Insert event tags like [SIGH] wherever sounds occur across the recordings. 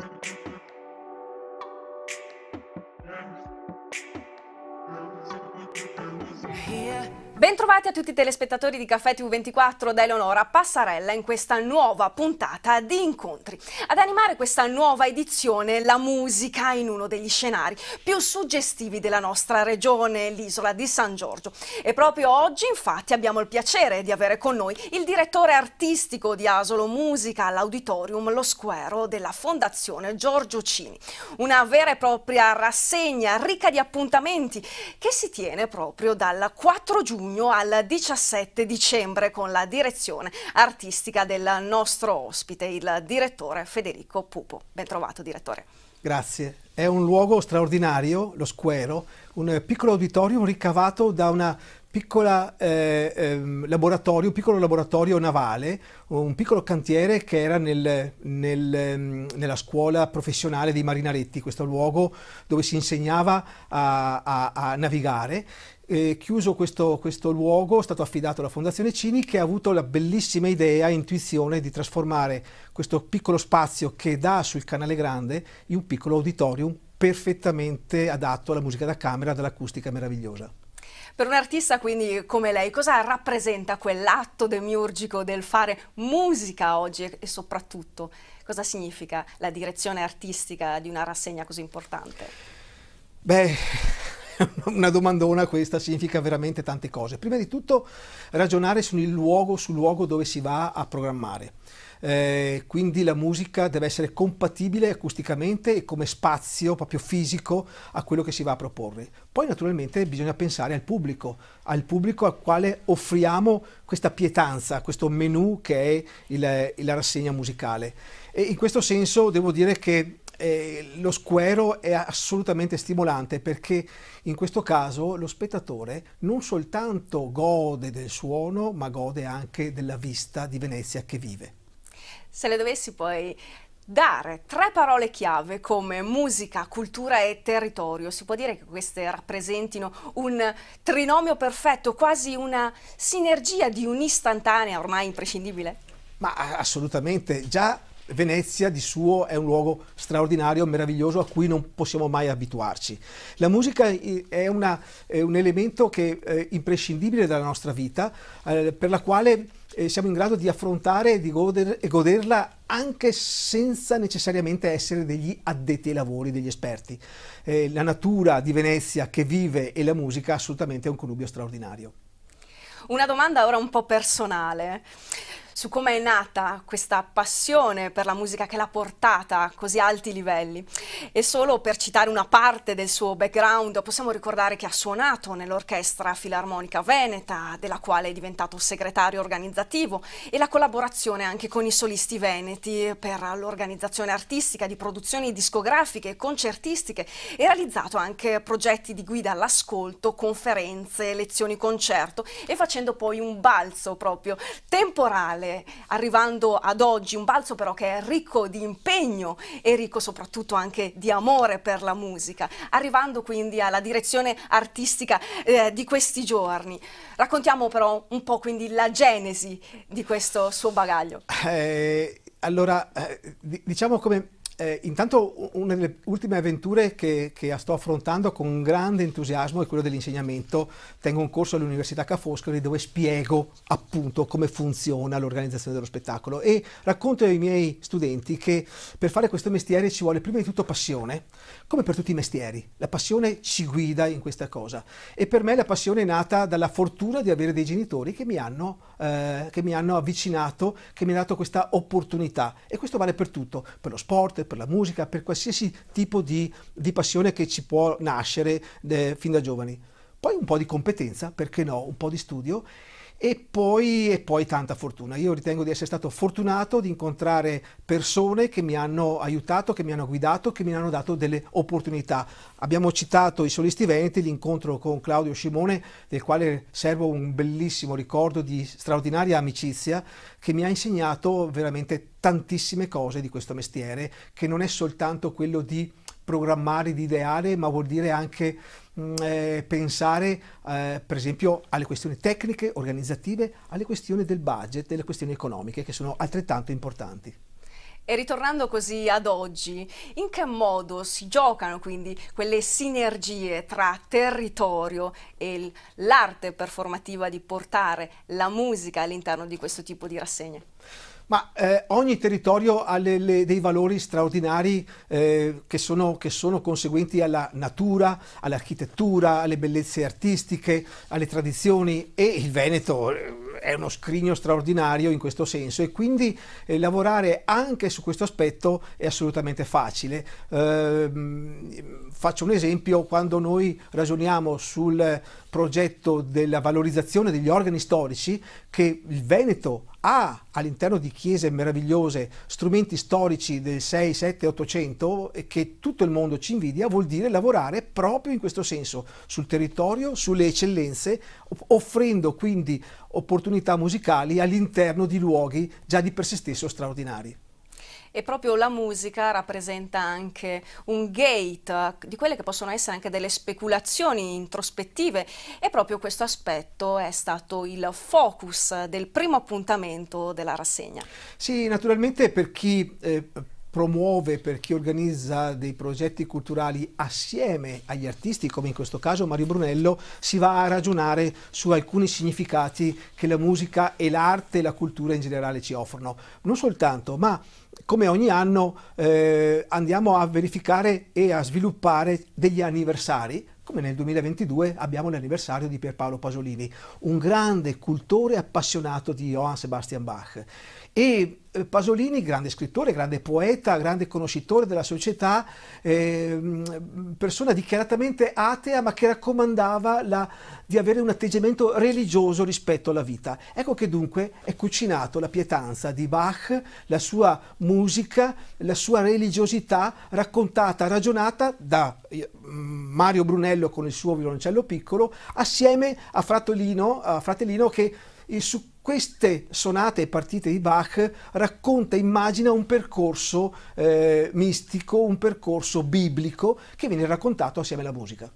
Thank you. Bentrovati a tutti i telespettatori di Caffè TV24 da Eleonora Passarella in questa nuova puntata di incontri. Ad animare questa nuova edizione la musica in uno degli scenari più suggestivi della nostra regione, l'isola di San Giorgio. E proprio oggi infatti abbiamo il piacere di avere con noi il direttore artistico di Asolo Musica all'Auditorium Lo Squero della Fondazione Giorgio Cini. Una vera e propria rassegna ricca di appuntamenti che si tiene proprio dal 4 giugno giugno al 17 dicembre con la direzione artistica del nostro ospite, il direttore Federico Pupo. Ben trovato direttore. Grazie. È un luogo straordinario, lo Squero, un piccolo auditorium ricavato da una piccola, eh, eh, laboratorio, un piccolo laboratorio navale, un piccolo cantiere che era nel, nel, ehm, nella scuola professionale dei marinaretti, questo luogo dove si insegnava a, a, a navigare eh, chiuso questo, questo, luogo, è stato affidato alla Fondazione Cini che ha avuto la bellissima idea e intuizione di trasformare questo piccolo spazio che dà sul Canale Grande in un piccolo auditorium perfettamente adatto alla musica da camera, dall'acustica meravigliosa. Per un artista quindi come lei, cosa rappresenta quell'atto demiurgico del fare musica oggi e soprattutto cosa significa la direzione artistica di una rassegna così importante? Beh, [LAUGHS] una domandona questa, significa veramente tante cose. Prima di tutto ragionare sul luogo, sul luogo dove si va a programmare. Eh, quindi la musica deve essere compatibile acusticamente e come spazio proprio fisico a quello che si va a proporre. Poi naturalmente bisogna pensare al pubblico, al pubblico al quale offriamo questa pietanza, questo menu che è la rassegna musicale. E in questo senso devo dire che eh, lo squero è assolutamente stimolante perché in questo caso lo spettatore non soltanto gode del suono ma gode anche della vista di Venezia che vive. Se le dovessi poi dare tre parole chiave come musica, cultura e territorio. Si può dire che queste rappresentino un trinomio perfetto, quasi una sinergia di un'istantanea ormai imprescindibile? Ma assolutamente, già Venezia di suo è un luogo straordinario, meraviglioso a cui non possiamo mai abituarci. La musica è, una, è un elemento che è eh, imprescindibile della nostra vita, eh, per la quale eh, siamo in grado di affrontare e di goder, e goderla anche senza necessariamente essere degli addetti ai lavori, degli esperti. Eh, la natura di Venezia che vive e la musica assolutamente è un connubio straordinario. Una domanda ora un po' personale su come è nata questa passione per la musica che l'ha portata a così alti livelli. E solo per citare una parte del suo background, possiamo ricordare che ha suonato nell'Orchestra Filarmonica Veneta, della quale è diventato segretario organizzativo, e la collaborazione anche con i solisti veneti per l'organizzazione artistica di produzioni discografiche e concertistiche e realizzato anche progetti di guida all'ascolto, conferenze, lezioni concerto e facendo poi un balzo proprio temporale musicale arrivando ad oggi, un balzo però che è ricco di impegno e ricco soprattutto anche di amore per la musica, arrivando quindi alla direzione artistica eh, di questi giorni. Raccontiamo però un po' quindi la genesi di questo suo bagaglio. Eh, allora, eh, diciamo come eh, intanto una delle ultime avventure che, che, sto affrontando con grande entusiasmo è quella dell'insegnamento. Tengo un corso all'Università Ca' Foscari dove spiego appunto come funziona l'organizzazione dello spettacolo e racconto ai miei studenti che per fare questo mestiere ci vuole prima di tutto passione, come per tutti i mestieri. La passione ci guida in questa cosa e per me la passione è nata dalla fortuna di avere dei genitori che mi hanno, eh, che mi hanno avvicinato, che mi hanno dato questa opportunità e questo vale per tutto, per lo sport, per la musica, per qualsiasi tipo di, di passione che ci può nascere eh, fin da giovani. Poi un po' di competenza, perché no, un po' di studio e poi, e poi, tanta fortuna. Io ritengo di essere stato fortunato di incontrare persone che mi hanno aiutato, che mi hanno guidato, che mi hanno dato delle opportunità. Abbiamo citato i solisti veneti, l'incontro con Claudio Scimone, del quale servo un bellissimo ricordo di straordinaria amicizia, che mi ha insegnato veramente tantissime cose di questo mestiere, che non è soltanto quello di programmare, di ideare, ma vuol dire anche mm, eh, pensare eh, per esempio alle questioni tecniche, organizzative, alle questioni del budget, delle questioni economiche che sono altrettanto importanti. E ritornando così ad oggi, in che modo si giocano quindi quelle sinergie tra territorio e l'arte performativa di portare la musica all'interno di questo tipo di rassegne? Ma eh, ogni territorio ha le, le, dei valori straordinari eh, che, sono, che, sono, conseguenti alla natura, all'architettura, alle bellezze artistiche, alle tradizioni e il Veneto eh, è uno scrigno straordinario in questo senso e quindi eh, lavorare anche su questo aspetto è assolutamente facile. Eh, faccio un esempio, quando noi ragioniamo sul progetto della valorizzazione degli organi storici che il Veneto ha all'interno di chiese meravigliose strumenti storici del 6, 7, 800 che tutto il mondo ci invidia, vuol dire lavorare proprio in questo senso, sul territorio, sulle eccellenze, offrendo quindi opportunità musicali all'interno di luoghi già di per sé stesso straordinari e proprio la musica rappresenta anche un gate di quelle che possono essere anche delle speculazioni introspettive e proprio questo aspetto è stato il focus del primo appuntamento della rassegna. Sì, naturalmente per chi eh, promuove, per chi organizza dei progetti culturali assieme agli artisti, come in questo caso Mario Brunello, si va a ragionare su alcuni significati che la musica e l'arte e la cultura in generale ci offrono. Non soltanto, ma come ogni anno eh, andiamo a verificare e a sviluppare degli anniversari come nel 2022 abbiamo l'anniversario di Pierpaolo Pasolini, un grande cultore appassionato di Johann Sebastian Bach. E eh, Pasolini, grande scrittore, grande poeta, grande conoscitore della società, eh, persona dichiaratamente atea ma che raccomandava la, di avere un atteggiamento religioso rispetto alla vita. Ecco che dunque è cucinato la pietanza di Bach, la sua musica, la sua religiosità raccontata, ragionata da eh, Mario Brunello con il suo violoncello piccolo, assieme a Fratellino, a Fratellino che il suo queste sonate e partite di Bach racconta, immagina un percorso eh, mistico, un percorso biblico che viene raccontato assieme alla musica.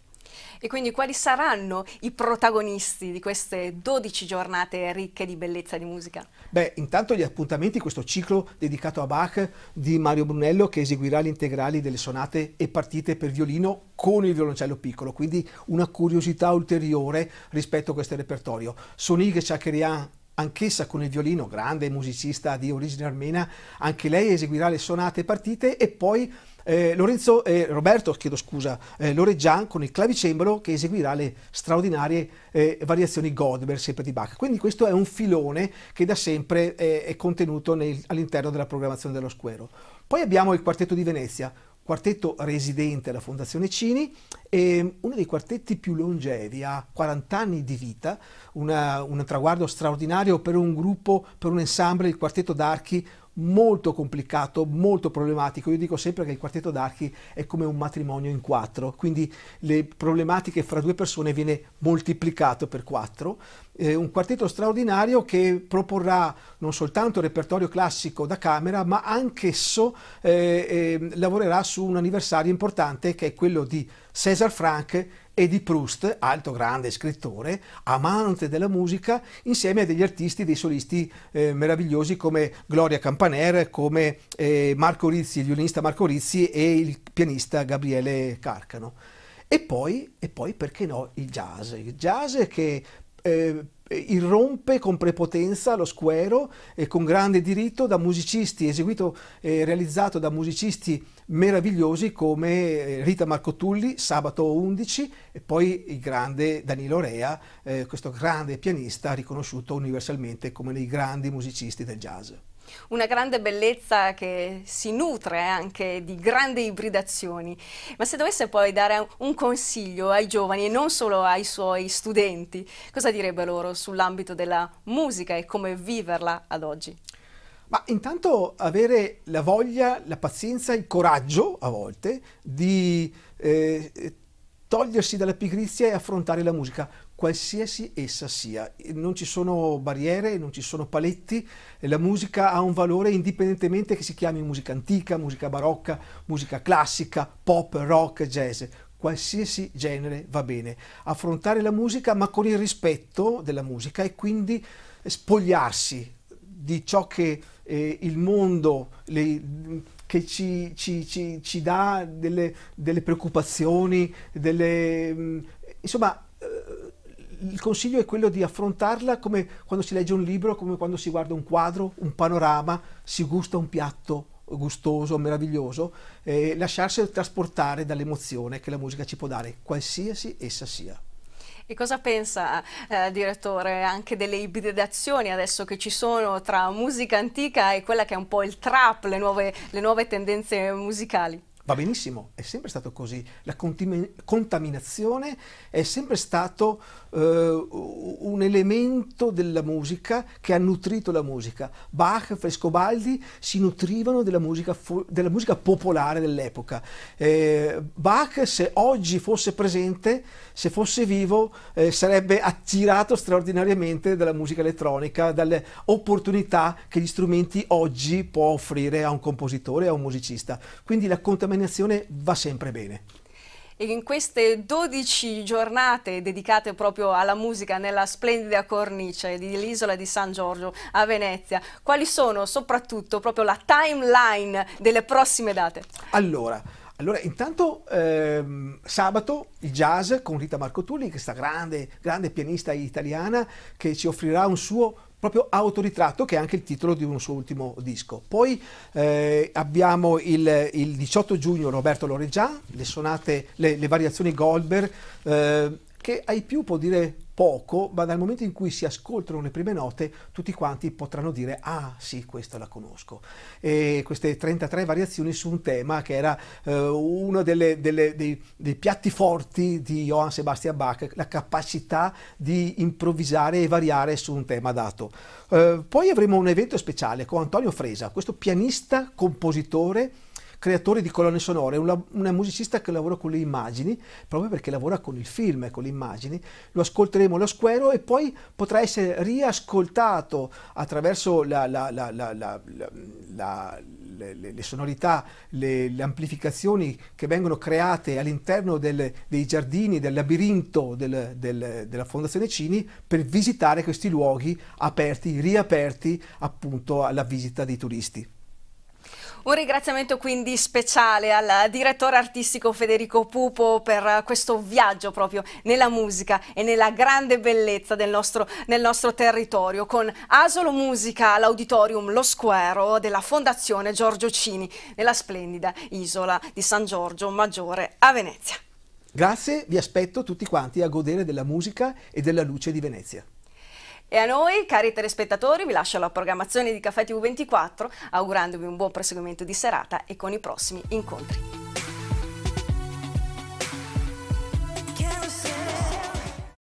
E quindi quali saranno i protagonisti di queste 12 giornate ricche di bellezza di musica? Beh, intanto gli appuntamenti, questo ciclo dedicato a Bach di Mario Brunello che eseguirà gli integrali delle sonate e partite per violino con il violoncello piccolo, quindi una curiosità ulteriore rispetto a questo repertorio. Sonig Chakrian anch'essa con il violino, grande musicista di origine armena, anche lei eseguirà le sonate partite e poi eh, Lorenzo, eh, Roberto chiedo scusa, eh, Loreggian con il clavicembalo che eseguirà le straordinarie eh, variazioni Godber sempre di Bach. Quindi questo è un filone che da sempre eh, è contenuto all'interno della programmazione dello Squero. Poi abbiamo il quartetto di Venezia, quartetto residente alla Fondazione Cini, ehm, uno dei quartetti più longevi, ha 40 anni di vita, una, un traguardo straordinario per un gruppo, per un ensemble, il quartetto d'archi molto complicato, molto problematico. Io dico sempre che il quartetto d'archi è come un matrimonio in quattro, quindi le problematiche fra due persone viene moltiplicato per quattro. Eh, un quartetto straordinario che proporrà non soltanto repertorio classico da camera, ma anch'esso eh, eh, lavorerà su un anniversario importante che è quello di César Franck e di Proust, alto grande scrittore, amante della musica, insieme a degli artisti, dei solisti eh, meravigliosi come Gloria Campaner, come eh, Marco Rizzi, il violinista Marco Rizzi e il pianista Gabriele Carcano. E poi, e poi perché no, il jazz, il jazz che eh, irrompe con prepotenza lo squero e con grande diritto da musicisti, eseguito e eh, realizzato da musicisti meravigliosi come eh, Rita Marcotulli, Sabato 11 e poi il grande Danilo Rea, eh, questo grande pianista riconosciuto universalmente come dei grandi musicisti del jazz. Una grande bellezza che si nutre eh, anche di grandi ibridazioni. Ma se dovesse poi dare un consiglio ai giovani e non solo ai suoi studenti, cosa direbbe loro sull'ambito della musica e come viverla ad oggi? Ma intanto avere la voglia, la pazienza, il coraggio a volte di eh, togliersi dalla pigrizia e affrontare la musica, qualsiasi essa sia. Non ci sono barriere, non ci sono paletti, la musica ha un valore indipendentemente che si chiami musica antica, musica barocca, musica classica, pop, rock, jazz qualsiasi genere va bene. Affrontare la musica ma con il rispetto della musica e quindi spogliarsi di ciò che eh, il mondo le, che ci, ci, ci, ci dà delle, delle, preoccupazioni, delle, mm, insomma eh, il consiglio è quello di affrontarla come quando si legge un libro, come quando si guarda un quadro, un panorama, si gusta un piatto gustoso, meraviglioso, eh, lasciarsi trasportare dall'emozione che la musica ci può dare, qualsiasi essa sia. E cosa pensa, eh, direttore, anche delle ibridazioni adesso che ci sono tra musica antica e quella che è un po' il trap, le nuove, le nuove tendenze musicali? va benissimo, è sempre stato così. La contaminazione è sempre stato eh, un elemento della musica che ha nutrito la musica. Bach, Frescobaldi si nutrivano della musica, della musica popolare dell'epoca. Eh, Bach, se oggi fosse presente, se fosse vivo, eh, sarebbe attirato straordinariamente dalla musica elettronica, dalle opportunità che gli strumenti oggi può offrire a un compositore, a un musicista. Quindi la contaminazione contaminazione va sempre bene. E in queste 12 giornate dedicate proprio alla musica nella splendida cornice dell'isola di San Giorgio a Venezia, quali sono soprattutto proprio la timeline delle prossime date? Allora, allora, intanto ehm, sabato il jazz con Rita Marco Tulli, questa grande, grande pianista italiana che ci offrirà un suo proprio Autoritratto, che è anche il titolo di un suo ultimo disco. Poi eh, abbiamo il, il, 18 giugno Roberto Loregian, le sonate, le, le variazioni Goldberg, eh, perché ai più può dire poco, ma dal momento in cui si ascoltano le prime note, tutti quanti potranno dire ah sì, questa la conosco. E queste 33 variazioni su un tema che era eh, uno delle, delle, dei, dei, piatti forti di Johann Sebastian Bach, la capacità di improvvisare e variare su un tema dato. Eh, poi avremo un evento speciale con Antonio Fresa, questo pianista, compositore, creatore di colonne sonore, una, una musicista che lavora con le immagini, proprio perché lavora con il film e con le immagini. Lo ascolteremo allo squero e poi potrà essere riascoltato attraverso la, la, la, le, le, sonorità, le, le, amplificazioni che vengono create all'interno del, dei giardini, del labirinto del, del, della Fondazione Cini per visitare questi luoghi aperti, riaperti appunto alla visita dei turisti. Un ringraziamento quindi speciale al direttore artistico Federico Pupo per questo viaggio proprio nella musica e nella grande bellezza del nostro, nel nostro territorio con Asolo Musica all'Auditorium Lo Squero della Fondazione Giorgio Cini nella splendida isola di San Giorgio Maggiore a Venezia. Grazie, vi aspetto tutti quanti a godere della musica e della luce di Venezia. E a noi, cari telespettatori, vi lascio la programmazione di Caffè TV24 augurandovi un buon proseguimento di serata e con i prossimi incontri.